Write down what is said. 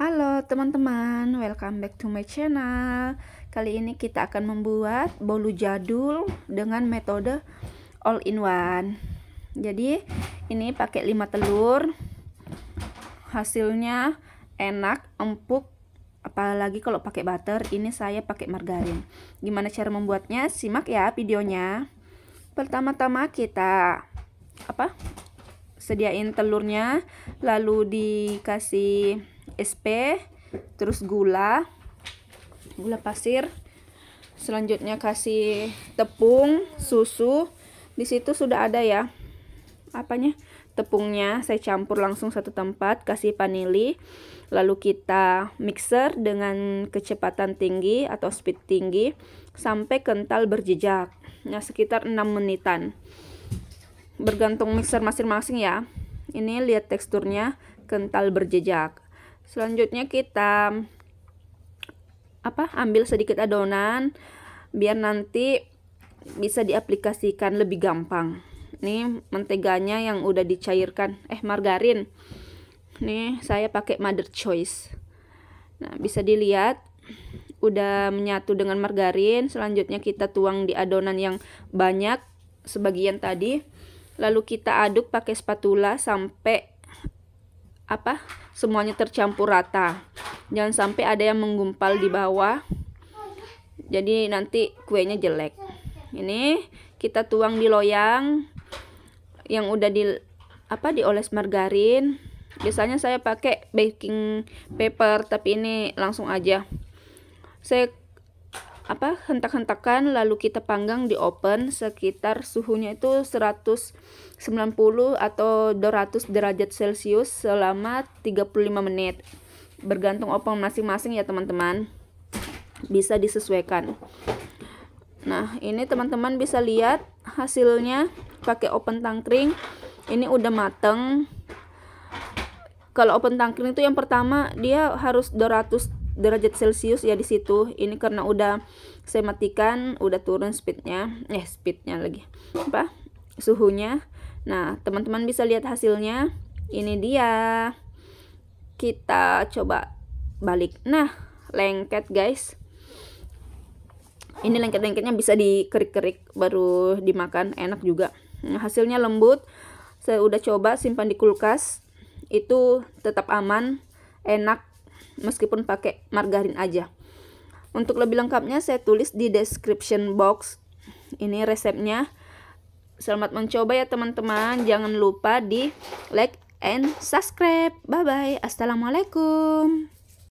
Halo teman-teman, welcome back to my channel. Kali ini kita akan membuat bolu jadul dengan metode all in one. Jadi, ini pakai 5 telur. Hasilnya enak, empuk, apalagi kalau pakai butter. Ini saya pakai margarin. Gimana cara membuatnya? Simak ya videonya. Pertama-tama kita apa? sediain telurnya lalu dikasih SP terus gula gula pasir selanjutnya kasih tepung susu di situ sudah ada ya apanya tepungnya saya campur langsung satu tempat kasih vanili lalu kita mixer dengan kecepatan tinggi atau speed tinggi sampai kental berjejak nah sekitar 6 menitan bergantung mixer masing-masing ya ini lihat teksturnya kental berjejak selanjutnya kita apa ambil sedikit adonan biar nanti bisa diaplikasikan lebih gampang nih menteganya yang udah dicairkan eh margarin nih saya pakai mother choice nah bisa dilihat udah menyatu dengan margarin selanjutnya kita tuang di adonan yang banyak sebagian tadi lalu kita aduk pakai spatula sampai apa semuanya tercampur rata jangan sampai ada yang menggumpal di bawah jadi nanti kuenya jelek ini kita tuang di loyang yang udah di apa dioles margarin biasanya saya pakai baking paper tapi ini langsung aja saya apa hentak-hentakan lalu kita panggang di oven sekitar suhunya itu 190 atau 200 derajat celcius selama 35 menit bergantung oven masing-masing ya teman-teman bisa disesuaikan nah ini teman-teman bisa lihat hasilnya pakai open tangkring ini udah mateng kalau open tangkring itu yang pertama dia harus 200 derajat celcius ya di situ ini karena udah saya matikan udah turun speednya eh speednya lagi apa suhunya nah teman-teman bisa lihat hasilnya ini dia kita coba balik nah lengket guys ini lengket-lengketnya bisa dikerik-kerik baru dimakan enak juga nah, hasilnya lembut saya udah coba simpan di kulkas itu tetap aman enak meskipun pakai margarin aja untuk lebih lengkapnya saya tulis di description box ini resepnya selamat mencoba ya teman-teman jangan lupa di like and subscribe bye bye assalamualaikum